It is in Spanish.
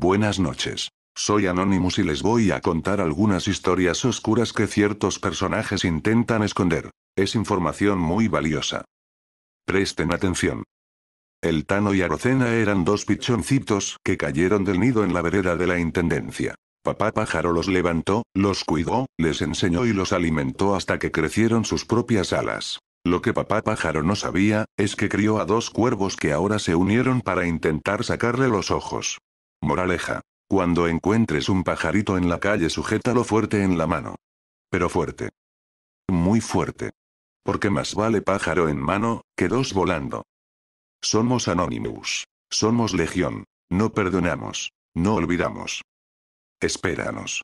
Buenas noches. Soy Anonymous y les voy a contar algunas historias oscuras que ciertos personajes intentan esconder. Es información muy valiosa. Presten atención. El Tano y Arocena eran dos pichoncitos que cayeron del nido en la vereda de la Intendencia. Papá pájaro los levantó, los cuidó, les enseñó y los alimentó hasta que crecieron sus propias alas. Lo que papá pájaro no sabía, es que crió a dos cuervos que ahora se unieron para intentar sacarle los ojos. Moraleja. Cuando encuentres un pajarito en la calle, sujétalo fuerte en la mano. Pero fuerte. Muy fuerte. Porque más vale pájaro en mano, que dos volando. Somos Anonymous. Somos Legión. No perdonamos. No olvidamos. Espéranos.